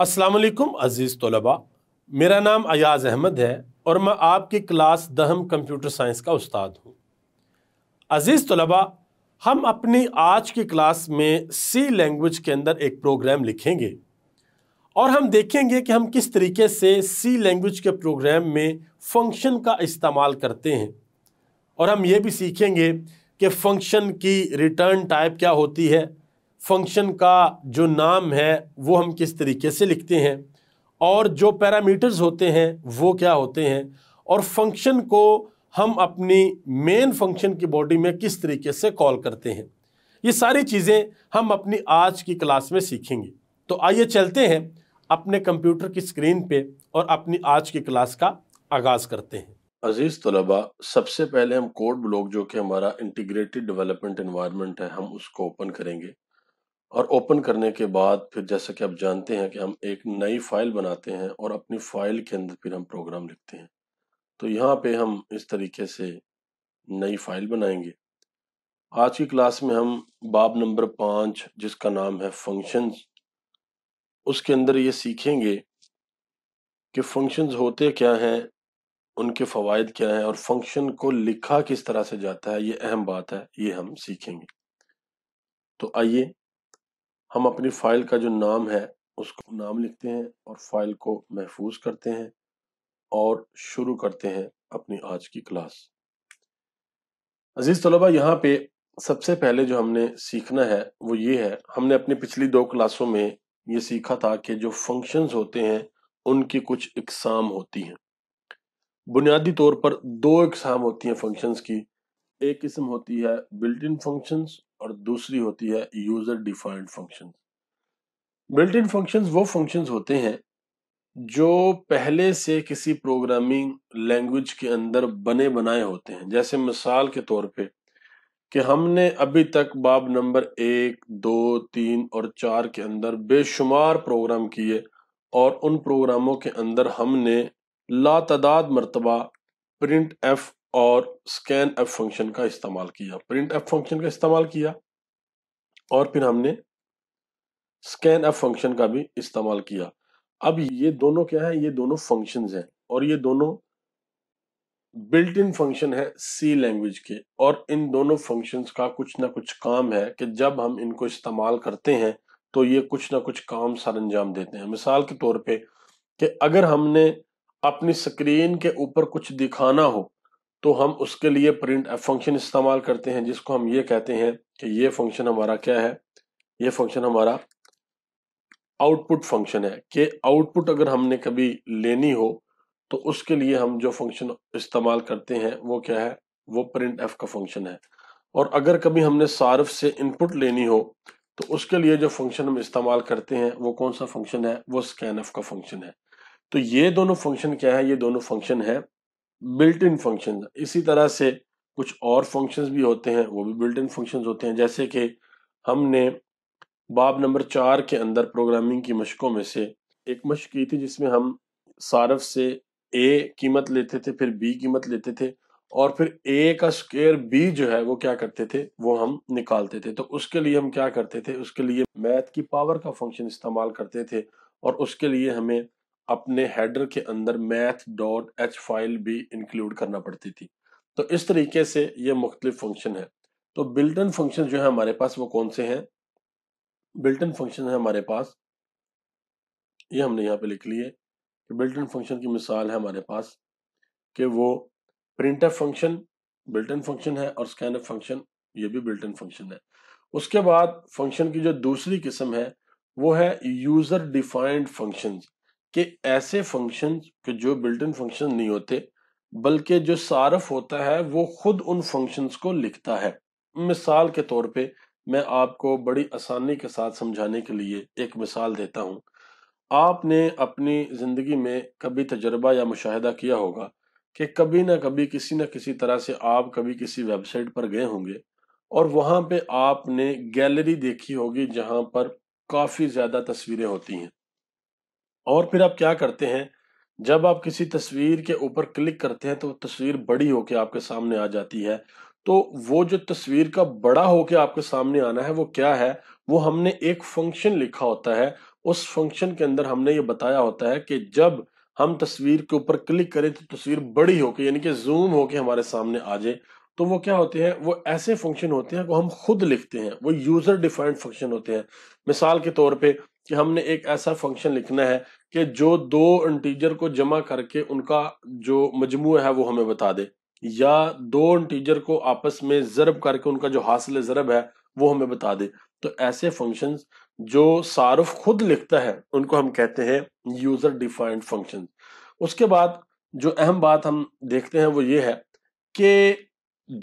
अस्सलाम वालेकुम अज़ीज़ तलबा मेरा नाम अयाज़ अहमद है और मैं आपकी क्लास दहम कंप्यूटर साइंस का उस्ताद हूँ अज़ीज़ तलबा हम अपनी आज की क्लास में सी लैंग्वेज के अंदर एक प्रोग्राम लिखेंगे और हम देखेंगे कि हम किस तरीके से सी लैंग्वेज के प्रोग्राम में फंक्शन का इस्तेमाल करते हैं और हम ये भी सीखेंगे कि फंक्शन की रिटर्न टाइप क्या होती है फंक्शन का जो नाम है वो हम किस तरीके से लिखते हैं और जो पैरामीटर्स होते हैं वो क्या होते हैं और फंक्शन को हम अपनी मेन फंक्शन की बॉडी में किस तरीके से कॉल करते हैं ये सारी चीज़ें हम अपनी आज की क्लास में सीखेंगे तो आइए चलते हैं अपने कंप्यूटर की स्क्रीन पे और अपनी आज की क्लास का आगाज़ करते हैं अजीज़ तलबा सबसे पहले हम कोड ब्लॉक जो कि हमारा इंटीग्रेटेड डेवलपमेंट इन्वायरमेंट है हम उसको ओपन करेंगे और ओपन करने के बाद फिर जैसा कि आप जानते हैं कि हम एक नई फाइल बनाते हैं और अपनी फाइल के अंदर फिर हम प्रोग्राम लिखते हैं तो यहाँ पे हम इस तरीके से नई फाइल बनाएंगे आज की क्लास में हम बाब नंबर पाँच जिसका नाम है फंक्शंस उसके अंदर ये सीखेंगे कि फंक्शंस होते क्या हैं उनके फ़वाद क्या हैं और फंक्शन को लिखा किस तरह से जाता है ये अहम बात है ये हम सीखेंगे तो आइए हम अपनी फाइल का जो नाम है उसको नाम लिखते हैं और फाइल को महफूज करते हैं और शुरू करते हैं अपनी आज की क्लास अजीज तलबा यहाँ पे सबसे पहले जो हमने सीखना है वो ये है हमने अपनी पिछली दो क्लासों में ये सीखा था कि जो फंक्शंस होते हैं उनकी कुछ इकसाम होती हैं बुनियादी तौर पर दो इकसाम होती हैं फंक्शंस की एक किस्म होती है बिल्ट इन फंक्शंस और दूसरी होती है user defined function built in function वो फंक्शन होते हैं जो पहले से किसी प्रोग्रामिंग लैंग्वेज के अंदर बने बनाए होते हैं जैसे मिसाल के तौर पे कि हमने अभी तक बाब नंबर एक दो तीन और चार के अंदर बेशुमार प्रोग्राम किए और उन प्रोग्रामों के अंदर हमने लातदाद मरतबा प्रिंट एफ और स्कैन एफ फंक्शन का इस्तेमाल किया प्रिंट एफ फंक्शन का इस्तेमाल किया और फिर हमने स्कैन एफ फंक्शन का भी इस्तेमाल किया अब ये दोनों क्या है ये दोनों फंक्शन हैं और ये दोनों बिल्ट इन फंक्शन है सी लैंग्वेज के और इन दोनों फंक्शन का कुछ ना कुछ काम है कि जब हम इनको इस्तेमाल करते हैं तो ये कुछ ना कुछ काम सर अंजाम देते हैं मिसाल के तौर पे कि अगर हमने अपनी स्क्रीन के ऊपर कुछ दिखाना हो तो हम उसके लिए प्रिंट एफ फंक्शन इस्तेमाल करते हैं जिसको हम ये कहते हैं कि ये फंक्शन हमारा क्या है ये फंक्शन हमारा आउटपुट फंक्शन है कि आउटपुट अगर हमने कभी लेनी हो तो उसके लिए हम जो फंक्शन इस्तेमाल करते हैं वो क्या है वो प्रिंट एफ का फंक्शन है और अगर कभी हमने सार्फ से इनपुट लेनी हो तो उसके लिए जो फंक्शन हम इस्तेमाल करते हैं वो कौन सा फंक्शन है वो स्कैन एफ का फंक्शन है तो ये दोनों फंक्शन क्या है ये दोनों फंक्शन है बिल्ट इन फंक्शन इसी तरह से कुछ और फंक्शंस भी होते हैं वो भी बिल्ट इन फंक्शंस होते हैं जैसे कि हमने बाब नंबर चार के अंदर प्रोग्रामिंग की मशकों में से एक मशक की थी जिसमें हम सारफ से ए कीमत लेते थे फिर बी कीमत लेते थे और फिर ए का स्क्वेयर बी जो है वो क्या करते थे वो हम निकालते थे तो उसके लिए हम क्या करते थे उसके लिए मैथ की पावर का फंक्शन इस्तेमाल करते थे और उसके लिए हमें अपने हेडर के अंदर मैथ डॉट एच फाइल भी इंक्लूड करना पड़ती थी तो इस तरीके से ये मुख्तलिफ फंक्शन है तो बिल्टन फंक्शन जो है हमारे पास वो कौन से हैं बिल्टन फंक्शन है हमारे पास ये हमने यहाँ पे लिख लिए कि बिल्टन फंक्शन की मिसाल है हमारे पास कि वो प्रिंट फंक्शन बिल्टन फंक्शन है और स्कैन फंक्शन ये भी बिल्टन फंक्शन है उसके बाद फंक्शन की जो दूसरी किस्म है वो है यूजर डिफाइंड फंक्शंस कि ऐसे फंक्शन के जो बिल्ट इन फंक्शन नहीं होते बल्कि जो सारफ होता है वो खुद उन फंक्शंस को लिखता है मिसाल के तौर पे मैं आपको बड़ी आसानी के साथ समझाने के लिए एक मिसाल देता हूँ आपने अपनी ज़िंदगी में कभी तजर्बा या मुशाहिदा किया होगा कि कभी ना कभी किसी ना किसी तरह से आप कभी किसी वेबसाइट पर गए होंगे और वहाँ पे आपने गैलरी देखी होगी जहाँ पर काफ़ी ज़्यादा तस्वीरें होती हैं और फिर आप क्या करते हैं जब आप किसी तस्वीर के ऊपर क्लिक करते हैं तो तस्वीर बड़ी होके आपके सामने आ जाती है तो वो जो तस्वीर का बड़ा होके आपके सामने आना है वो क्या है वो हमने एक फंक्शन लिखा होता है उस फंक्शन के अंदर हमने ये बताया होता है कि जब हम तस्वीर के ऊपर क्लिक करें तो तस्वीर बड़ी होके यानी कि जूम होके हमारे सामने आ जाए तो वो क्या होते हैं वो ऐसे फंक्शन होते हैं वो हम खुद लिखते हैं वो यूजर डिफाइंड फंक्शन होते हैं मिसाल के तौर पे कि हमने एक ऐसा फंक्शन लिखना है कि जो दो इंटीजर को जमा करके उनका जो मजमू है वो हमें बता दे या दो इंटीजर को आपस में ज़रब करके उनका जो हासिल ज़रब है वो हमें बता दे तो ऐसे फंक्शन जो सारफ खुद लिखता है उनको हम कहते हैं यूज़र डिफाइंड फंक्शन उसके बाद जो अहम बात हम देखते हैं वो ये है कि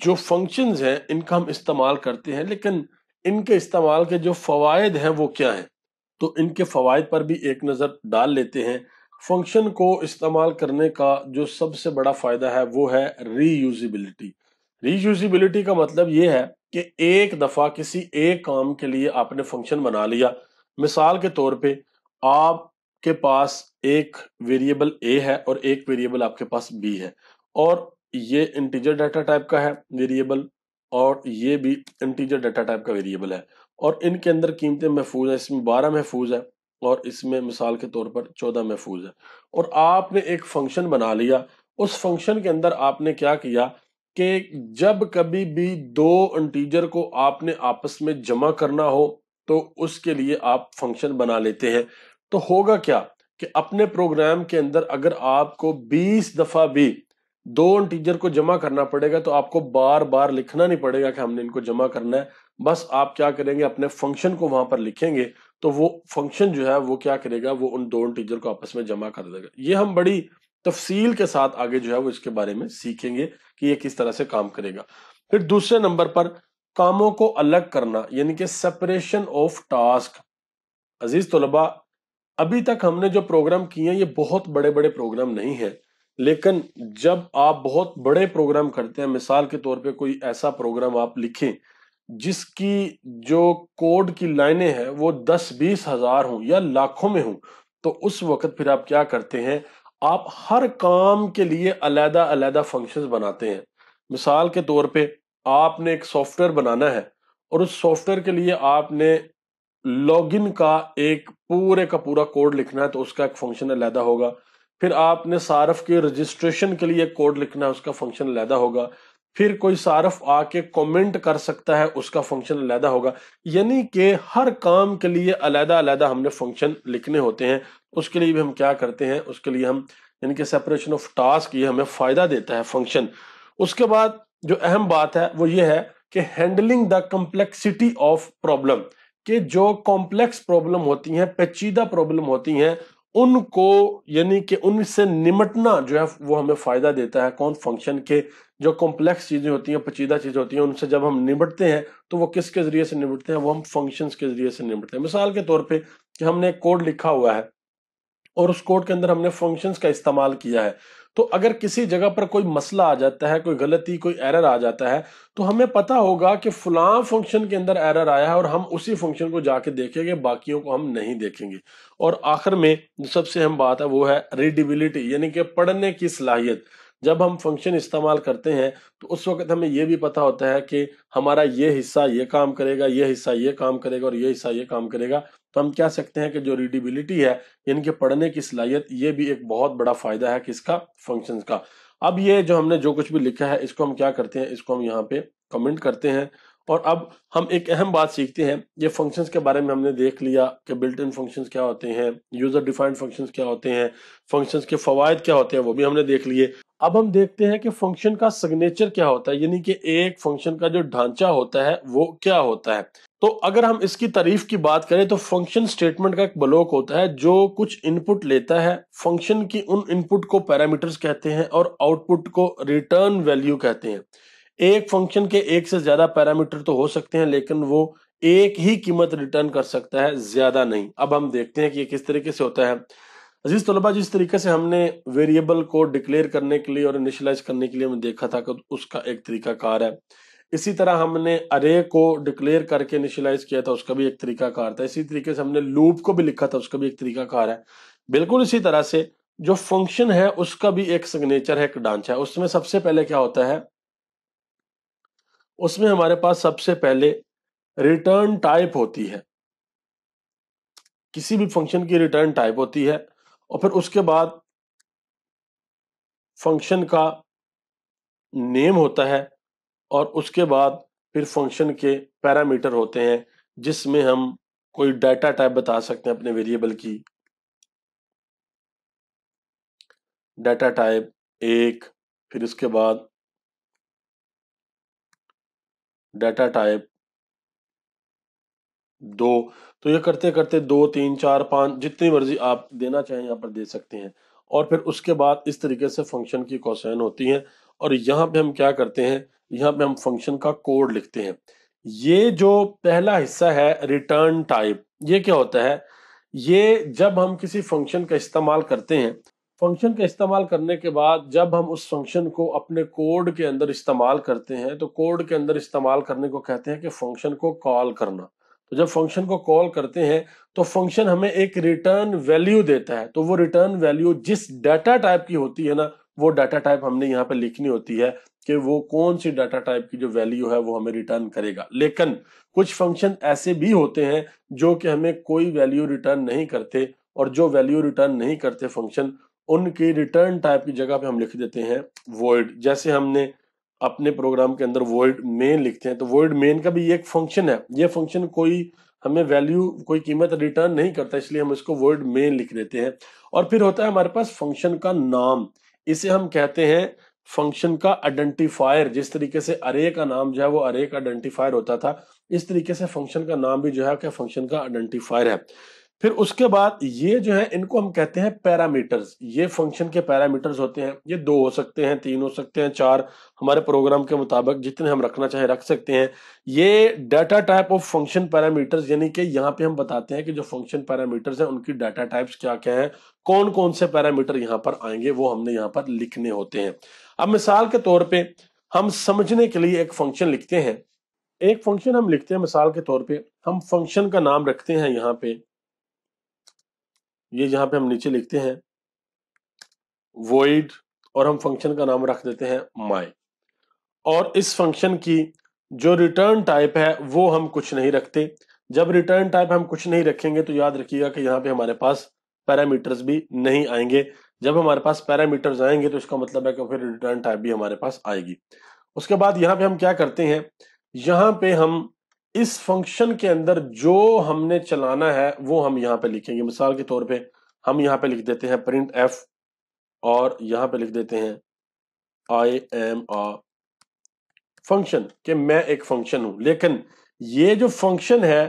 जो फंक्शन हैं इनका हम इस्तेमाल करते हैं लेकिन इनके इस्तेमाल के जो फ़वाद हैं वो क्या हैं तो इनके फ़वाद पर भी एक नज़र डाल लेते हैं फंक्शन को इस्तेमाल करने का जो सबसे बड़ा फ़ायदा है वो है रीयूजिबिलिटी रीयूजिबिलिटी का मतलब ये है कि एक दफ़ा किसी एक काम के लिए आपने फंक्शन बना लिया मिसाल के तौर पे आपके पास एक वेरिएबल ए है और एक वेरिएबल आपके पास बी है और ये इंटीजर डाटा टाइप का है वेरिएबल और ये भी इंटीजर डाटा टाइप का वेरिएबल है और इनके अंदर कीमतें महफूज हैं इसमें बारह महफूज है और इसमें मिसाल के तौर पर चौदह महफूज है और आपने एक फंक्शन बना लिया उस फंक्शन के अंदर आपने क्या किया कि जब कभी भी दो इंटीजर को आपने आपस में जमा करना हो तो उसके लिए आप फंक्शन बना लेते हैं तो होगा क्या कि अपने प्रोग्राम के अंदर अगर आपको 20 दफा भी दो इंटीजर को जमा करना पड़ेगा तो आपको बार बार लिखना नहीं पड़ेगा कि हमने इनको जमा करना है बस आप क्या करेंगे अपने फंक्शन को वहां पर लिखेंगे तो वो फंक्शन जो है वो क्या करेगा वो उन दो इंटीजर को आपस में जमा कर देगा ये हम बड़ी तफसील के साथ आगे जो है वो इसके बारे में सीखेंगे कि ये किस तरह से काम करेगा फिर दूसरे नंबर पर कामों को अलग करना यानी कि सेपरेशन ऑफ टास्क अजीज तलबा अभी तक हमने जो प्रोग्राम किए हैं ये बहुत बड़े बड़े प्रोग्राम नहीं है लेकिन जब आप बहुत बड़े प्रोग्राम करते हैं मिसाल के तौर पे कोई ऐसा प्रोग्राम आप लिखें जिसकी जो कोड की लाइनें हैं वो दस बीस हजार हों या लाखों में हों तो उस वक्त फिर आप क्या करते हैं आप हर काम के लिए अलहदा अलहदा फंक्शन बनाते हैं मिसाल के तौर पे आपने एक सॉफ्टवेयर बनाना है और उस सॉफ्टवेयर के लिए आपने लॉगिन का एक पूरे का पूरा कोड लिखना है तो उसका एक फंक्शन अलहदा होगा फिर आपने सारफ के रजिस्ट्रेशन के लिए कोड लिखना है उसका फंक्शन लहदा होगा फिर कोई सारफ आके कमेंट कर सकता है उसका फंक्शन अलहदा होगा यानी कि हर काम के लिए अलहदा अलहदा हमने फंक्शन लिखने होते हैं उसके लिए भी हम क्या करते हैं उसके लिए हम यानी कि सेपरेशन ऑफ टास्क ये हमें फ़ायदा देता है फंक्शन उसके बाद जो अहम बात है वो ये है कि handling the complexity of problem कि जो कॉम्प्लेक्स प्रॉब्लम होती हैं पेचीदा प्रॉब्लम होती हैं उनको यानी कि उनसे निमटना जो है वो हमें फायदा देता है कौन फंक्शन के जो कॉम्प्लेक्स चीजें होती हैं पचीदा चीजें होती हैं उनसे जब हम निमटते हैं तो वो किसके जरिए से निमटते हैं वो हम फंक्शंस के जरिए से निमटते हैं मिसाल के तौर पे कि हमने एक कोड लिखा हुआ है और उस कोड के अंदर हमने फंक्शंस का इस्तेमाल किया है तो अगर किसी जगह पर कोई मसला आ जाता है कोई गलती कोई एरर आ जाता है तो हमें पता होगा कि फलां फंक्शन के अंदर एरर आया है और हम उसी फंक्शन को जाके देखेंगे बाकियों को हम नहीं देखेंगे और आखिर में जो सबसे अहम बात है वो है रीडिबिलिटी यानी कि पढ़ने की सलाहियत जब हम फंक्शन इस्तेमाल करते हैं तो उस वक्त हमें यह भी पता होता है कि हमारा ये हिस्सा ये काम करेगा ये हिस्सा ये काम करेगा और ये हिस्सा ये काम करेगा तो हम क्या सकते हैं कि जो रीडिबिलिटी है यानी कि पढ़ने की सलाहियत ये भी एक बहुत बड़ा फायदा है किसका फंक्शन का अब ये जो हमने जो कुछ भी लिखा है इसको हम क्या करते हैं इसको हम यहाँ पे कमेंट करते हैं और अब हम एक अहम बात सीखते हैं ये फंक्शंस के बारे में हमने देख लिया कि बिल्ट इन फंक्शन क्या होते हैं यूजर डिफाइंड फंक्शंस क्या होते हैं फंक्शंस के फवायद क्या होते हैं वो भी हमने देख लिए अब हम देखते हैं कि फंक्शन का सिग्नेचर क्या होता है यानी कि एक फंक्शन का जो ढांचा होता है वो क्या होता है तो अगर हम इसकी तारीफ की बात करें तो फंक्शन स्टेटमेंट का एक ब्लॉक होता है जो कुछ इनपुट लेता है फंक्शन की उन इनपुट को पैरामीटर्स कहते हैं और आउटपुट को रिटर्न वैल्यू कहते हैं एक फंक्शन के एक से ज्यादा पैरामीटर तो हो सकते हैं लेकिन वो एक ही कीमत रिटर्न कर सकता है ज्यादा नहीं अब हम देखते हैं कि ये किस तरीके से होता है अजीज तलबा जिस तरीके से हमने वेरिएबल को डिक्लेयर करने के लिए और इनिशलाइज करने के लिए हमें देखा था कि उसका एक तरीका कार है इसी तरह हमने अरे को डिक्लेयर करके इनिशियलाइज किया था उसका भी एक तरीका कार था इसी तरीके से हमने लूप को भी लिखा था उसका भी एक तरीका कार है बिल्कुल इसी तरह से जो फंक्शन है उसका भी एक सिग्नेचर है एक डांचा है उसमें सबसे पहले क्या होता है उसमें हमारे पास सबसे पहले रिटर्न टाइप होती है किसी भी फंक्शन की रिटर्न टाइप होती है और फिर उसके बाद फंक्शन का नेम होता है और उसके बाद फिर फंक्शन के पैरामीटर होते हैं जिसमें हम कोई डाटा टाइप बता सकते हैं अपने वेरिएबल की डाटा टाइप एक फिर इसके बाद डाटा टाइप दो तो ये करते करते दो तीन चार पाँच जितनी मर्जी आप देना चाहें यहाँ पर दे सकते हैं और फिर उसके बाद इस तरीके से फंक्शन की कोसाइन होती है और यहाँ पे हम क्या करते हैं यहाँ पे हम फंक्शन का कोड लिखते हैं ये जो पहला हिस्सा है रिटर्न टाइप ये क्या होता है ये जब हम किसी फंक्शन का इस्तेमाल करते हैं फंक्शन का इस्तेमाल करने के बाद जब हम उस फंक्शन को अपने कोड के अंदर इस्तेमाल करते हैं तो कोड के अंदर इस्तेमाल करने को कहते हैं कि फंक्शन को कॉल करना तो जब फंक्शन को कॉल करते हैं तो फंक्शन हमें एक रिटर्न वैल्यू देता है तो वो रिटर्न वैल्यू जिस डाटा टाइप की होती है ना वो डाटा टाइप हमने यहाँ पे लिखनी होती है कि वो कौन सी डाटा टाइप की जो वैल्यू है वो हमें रिटर्न करेगा लेकिन कुछ फंक्शन ऐसे भी होते हैं जो कि हमें कोई वैल्यू रिटर्न नहीं करते और जो वैल्यू रिटर्न नहीं करते फंक्शन उनकी रिटर्न टाइप की जगह पे हम लिख देते हैं वर्ड जैसे हमने अपने प्रोग्राम के अंदर वर्ड मेन लिखते हैं तो वर्ड मेन का भी एक फंक्शन है ये फंक्शन कोई हमें वैल्यू कोई कीमत रिटर्न नहीं करता इसलिए हम इसको वर्ड मेन लिख देते हैं और फिर होता है हमारे पास फंक्शन का नाम इसे हम कहते हैं फंक्शन का आइडेंटिफायर जिस तरीके से अरे का नाम जो है वो अरे का आइडेंटिफायर होता था इस तरीके से फंक्शन का नाम भी जो है क्या फंक्शन का आइडेंटिफायर है फिर उसके बाद ये जो है इनको हम कहते हैं पैरामीटर्स ये फंक्शन के पैरामीटर्स होते हैं ये दो हो सकते हैं तीन हो सकते हैं चार हमारे प्रोग्राम के मुताबिक जितने हम रखना चाहे रख सकते हैं ये data type of function parameters यानी कि यहाँ पे हम बताते हैं कि जो फंक्शन पैरामीटर्स हैं उनकी डाटा टाइप्स क्या क्या हैं कौन कौन से पैरामीटर यहाँ पर आएंगे वो हमने यहाँ पर लिखने होते हैं अब मिसाल के तौर पर हम समझने के लिए एक फंक्शन लिखते हैं एक फंक्शन हम लिखते हैं मिसाल के तौर पे हम फंक्शन का नाम रखते हैं यहाँ पे ये जहां पे हम नीचे लिखते हैं void और हम फंक्शन का नाम रख देते हैं my और इस फंक्शन की जो रिटर्न टाइप है वो हम कुछ नहीं रखते जब रिटर्न टाइप हम कुछ नहीं रखेंगे तो याद रखिएगा कि यहाँ पे हमारे पास पैरामीटर्स भी नहीं आएंगे जब हमारे पास पैरामीटर्स आएंगे तो इसका मतलब है कि फिर रिटर्न टाइप भी हमारे पास आएगी उसके बाद यहाँ पे हम क्या करते हैं यहाँ पे हम इस फंक्शन के अंदर जो हमने चलाना है वो हम यहाँ पे लिखेंगे मिसाल के तौर पे हम यहाँ पे लिख देते हैं प्रिंट एफ और यहाँ पे लिख देते हैं आई एम आ फंक्शन कि मैं एक फंक्शन हूं लेकिन ये जो फंक्शन है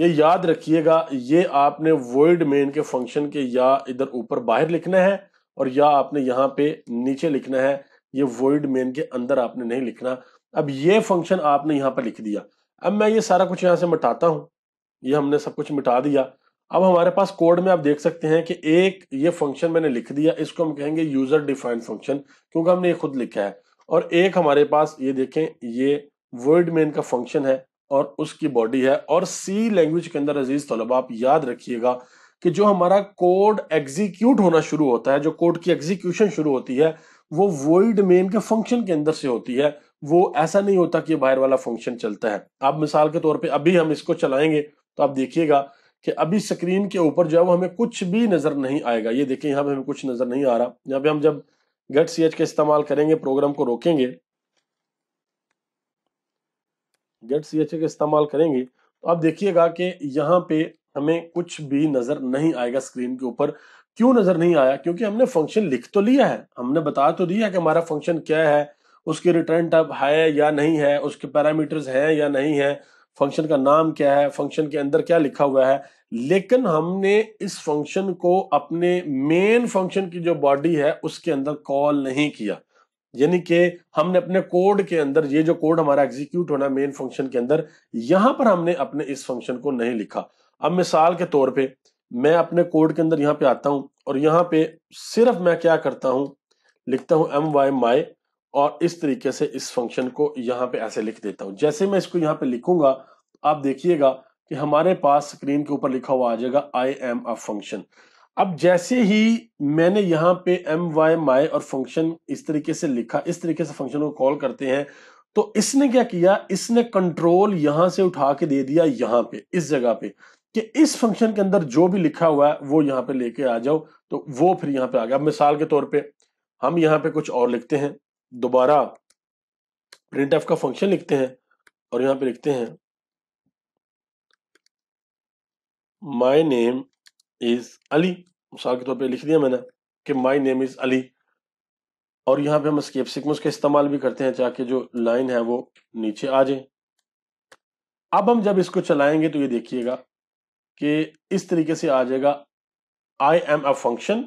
ये याद रखिएगा ये आपने वर्ल्ड मेन के फंक्शन के या इधर ऊपर बाहर लिखना है और या आपने यहां पे नीचे लिखना है ये वर्ल्ड मेन के अंदर आपने नहीं लिखना अब ये फंक्शन आपने यहाँ पर लिख दिया अब मैं ये सारा कुछ यहाँ से मिटाता हूँ ये हमने सब कुछ मिटा दिया अब हमारे पास कोड में आप देख सकते हैं कि एक ये फंक्शन मैंने लिख दिया इसको हम कहेंगे यूजर डिफाइंड फंक्शन क्योंकि हमने ये खुद लिखा है और एक हमारे पास ये देखें ये वर्ड मेन का फंक्शन है और उसकी बॉडी है और सी लैंग्वेज के अंदर अजीज तलबा आप याद रखिएगा कि जो हमारा कोड एग्जीक्यूट होना शुरू होता है जो कोड की एग्जीक्यूशन शुरू होती है वो वर्ल्ड मेन के फंक्शन के अंदर से होती है वो ऐसा नहीं होता कि बाहर वाला फंक्शन चलता है आप मिसाल के तौर पे अभी हम इसको चलाएंगे तो आप देखिएगा कि अभी स्क्रीन के ऊपर जो है वो हमें कुछ भी नज़र नहीं आएगा ये देखिए यहाँ पे हमें कुछ नज़र नहीं आ रहा यहाँ पे हम जब गट सी एच का इस्तेमाल करेंगे प्रोग्राम को रोकेंगे गट सी एच का इस्तेमाल करेंगे तो आप देखिएगा कि यहाँ पे हमें कुछ भी नज़र नहीं आएगा स्क्रीन के ऊपर क्यों नज़र नहीं आया क्योंकि हमने फंक्शन लिख तो लिया है हमने बता तो दिया कि हमारा फंक्शन क्या है उसकी रिटर्न टाइप है या नहीं है उसके पैरामीटर्स हैं या नहीं है फंक्शन का नाम क्या है फंक्शन के अंदर क्या लिखा हुआ है लेकिन हमने इस फंक्शन को अपने मेन फंक्शन की जो बॉडी है उसके अंदर कॉल नहीं किया यानी कि हमने अपने कोड के अंदर ये जो कोड हमारा एग्जीक्यूट होना मेन फंक्शन के अंदर यहां पर हमने अपने इस फंक्शन को नहीं लिखा अब मिसाल के तौर पे मैं अपने कोड के अंदर यहाँ पे आता हूँ और यहाँ पे सिर्फ मैं क्या करता हूँ लिखता हूँ एम वाई माई और इस तरीके से इस फंक्शन को यहाँ पे ऐसे लिख देता हूँ जैसे मैं इसको यहाँ पे लिखूंगा आप देखिएगा कि हमारे पास स्क्रीन के ऊपर लिखा हुआ आ जाएगा आई एम अ फंक्शन अब जैसे ही मैंने यहाँ पे एम वाई माई और फंक्शन इस तरीके से लिखा इस तरीके से फंक्शन को कॉल करते हैं तो इसने क्या किया इसने कंट्रोल यहां से उठा के दे दिया यहाँ पे इस जगह पे कि इस फंक्शन के अंदर जो भी लिखा हुआ है वो यहाँ पे लेके आ जाओ तो वो फिर यहाँ पे आ गया मिसाल के तौर पे हम यहाँ पे कुछ और लिखते हैं दोबारा प्रिंट एफ का फंक्शन लिखते हैं और यहां पे लिखते हैं माय नेम इज अली मिसाल के तौर पे लिख दिया मैंने कि माय नेम इज अली और यहां पे हम स्केप सिक्वेंस का इस्तेमाल भी करते हैं ताकि जो लाइन है वो नीचे आ जाए अब हम जब इसको चलाएंगे तो ये देखिएगा कि इस तरीके से आ जाएगा I am a function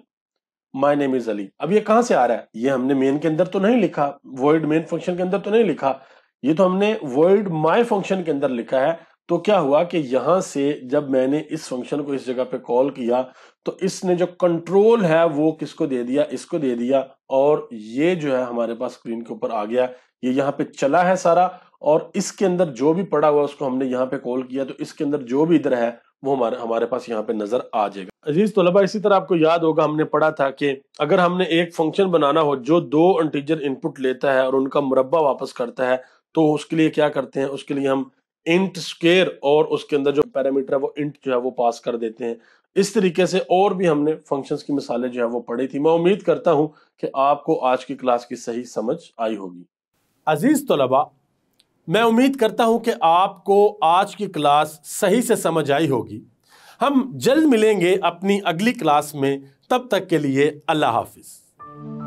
my name is Ali अब ये कहां से आ रहा है ये हमने मेन के अंदर तो नहीं लिखा वर्ड मेन फंक्शन के अंदर तो नहीं लिखा ये तो हमने वर्ड माय फंक्शन के अंदर लिखा है तो क्या हुआ कि यहां से जब मैंने इस फंक्शन को इस जगह पे कॉल किया तो इसने जो कंट्रोल है वो किसको दे दिया इसको दे दिया और ये जो है हमारे पास स्क्रीन के ऊपर आ गया ये यहाँ पे चला है सारा और इसके अंदर जो भी पड़ा हुआ उसको हमने यहाँ पे कॉल किया तो इसके अंदर जो भी इधर है वो हमारे हमारे पास यहाँ पे नजर आ जाएगा अजीज तलबा इसी तरह आपको याद होगा हमने पढ़ा था कि अगर हमने एक फंक्शन बनाना हो जो दो इंटीजर इनपुट लेता है और उनका मुरबा वापस करता है तो उसके लिए क्या करते हैं उसके लिए हम इंट स्केर और उसके अंदर जो पैरामीटर है वो इंट जो है वो पास कर देते हैं इस तरीके से और भी हमने फंक्शंस की मिसालें जो है वो पढ़ी थी मैं उम्मीद करता हूँ कि आपको आज की क्लास की सही समझ आई होगी अजीज तलबा मैं उम्मीद करता हूं कि आपको आज की क्लास सही से समझ आई होगी हम जल्द मिलेंगे अपनी अगली क्लास में तब तक के लिए अल्लाह हाफिज़